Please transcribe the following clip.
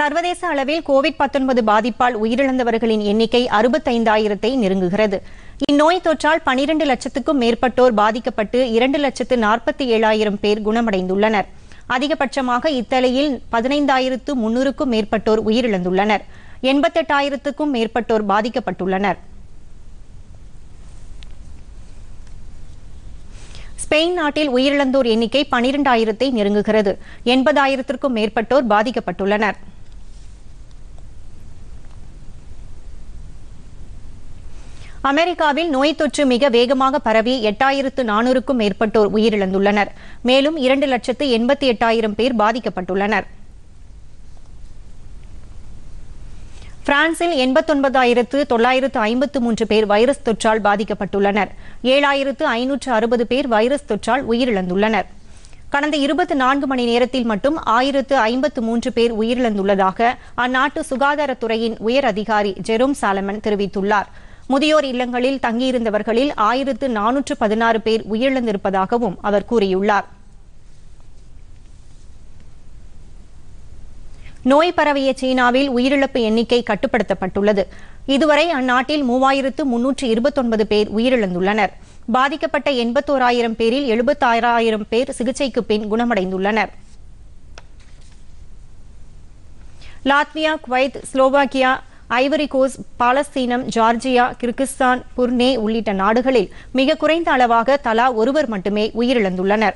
சர்வதேச அளவில் கோவிட் பாதிப்பால் உயிரிழந்தவர்களின் எண்ணிக்கை அறுபத்தைந்தாயிரத்தை நெருங்குகிறது இந்நோய் தொற்றால் பனிரண்டு லட்சத்துக்கும் மேற்பட்டோர் பாதிக்கப்பட்டு இரண்டு லட்சத்து நாற்பத்தி ஏழாயிரம் பேர் குணமடைந்துள்ளனர் அதிகபட்சமாக இத்தலையில் பதினைந்தாயிரத்து முன்னூறுக்கும் மேற்பட்டோர் உயிரிழந்துள்ளனர் எண்பத்தெட்டாயிரத்துக்கும் மேற்பட்டோர் பாதிக்கப்பட்டுள்ளனர் ஸ்பெயின் நாட்டில் உயிரிழந்தோர் எண்ணிக்கை பனிரெண்டாயிரத்தை நெருங்குகிறது எண்பதாயிரத்திற்கும் மேற்பட்டோர் பாதிக்கப்பட்டுள்ளனா் அமெரிக்காவில் நோய் தொற்று மிக வேகமாக பரவி எட்டாயிரத்து நானூறுக்கும் மேற்பட்டோர் உயிரிழந்துள்ளனர் மேலும் இரண்டு லட்சத்து எண்பத்தி எட்டாயிரம் பேர் பாதிக்கப்பட்டுள்ளனர் பிரான்சில் எண்பத்தொன்பதாயிரத்து தொள்ளாயிரத்து ஐம்பத்து மூன்று பேர் வைரஸ் தொற்றால் பாதிக்கப்பட்டுள்ளனர் ஏழாயிரத்து ஐநூற்று அறுபது பேர் வைரஸ் தொற்றால் உயிரிழந்துள்ளனர் கடந்த இருபத்தி நான்கு மணி நேரத்தில் மட்டும் ஆயிரத்து ஐம்பத்து மூன்று பேர் உயிரிழந்துள்ளதாக அந்நாட்டு சுகாதாரத்துறையின் உயர் அதிகாரி ஜெரோம் சாலமன் தெரிவித்துள்ளாா் முதியோர் இல்லங்களில் தங்கியிருந்தவர்களில் ஆயிரத்து நானூற்று பதினாறு பேர் உயிரிழந்திருப்பதாகவும் அவர் கூறியுள்ளார் நோய் பரவிய சீனாவில் உயிரிழப்பு எண்ணிக்கை கட்டுப்படுத்தப்பட்டுள்ளது இதுவரை அந்நாட்டில் மூவாயிரத்து முன்னூற்று இருபத்தொன்பது பேர் உயிரிழந்துள்ளனர் பாதிக்கப்பட்ட எண்பத்தோராயிரம் பேரில் எழுபத்தாறாயிரம் பேர் சிகிச்சைக்கு பின் குணமடைந்துள்ளனர் லாத்வியா குவைத் ஸ்லோவாக்கியா ஐவரிகோஸ் பாலஸ்தீனம் ஜார்ஜியா கிர்கிஸ்தான் புர்னே உள்ளிட்ட நாடுகளில் மிக குறைந்த அளவாக தலா ஒருவர் மட்டுமே உயிரிழந்துள்ளனா்